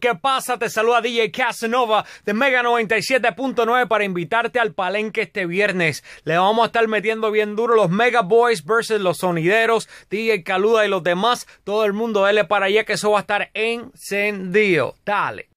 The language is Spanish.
¿Qué pasa? Te saluda DJ Casanova de Mega 97.9 para invitarte al palenque este viernes. Le vamos a estar metiendo bien duro los Mega Boys versus los sonideros, DJ Caluda y los demás. Todo el mundo dele para allá que eso va a estar encendido. Dale.